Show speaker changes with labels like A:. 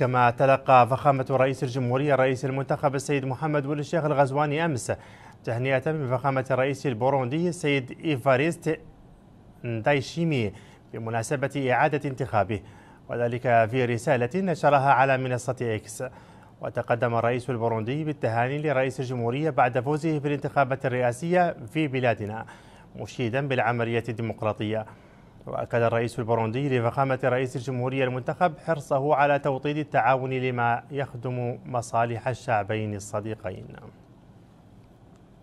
A: كما تلقى فخامة رئيس الجمهورية رئيس المنتخب السيد محمد ولي الشيخ الغزواني أمس تهنئة من فخامة الرئيس البوروندي السيد إيفاريست دايشيمي بمناسبة إعادة انتخابه وذلك في رسالة نشرها على منصة إكس وتقدم الرئيس البوروندي بالتهاني لرئيس الجمهورية بعد فوزه في الانتخابات الرئاسية في بلادنا مشيدا بالعملية الديمقراطية وأكد الرئيس البروندي لفخامة رئيس الجمهورية المنتخب حرصه على توطيد التعاون لما يخدم مصالح الشعبين الصديقين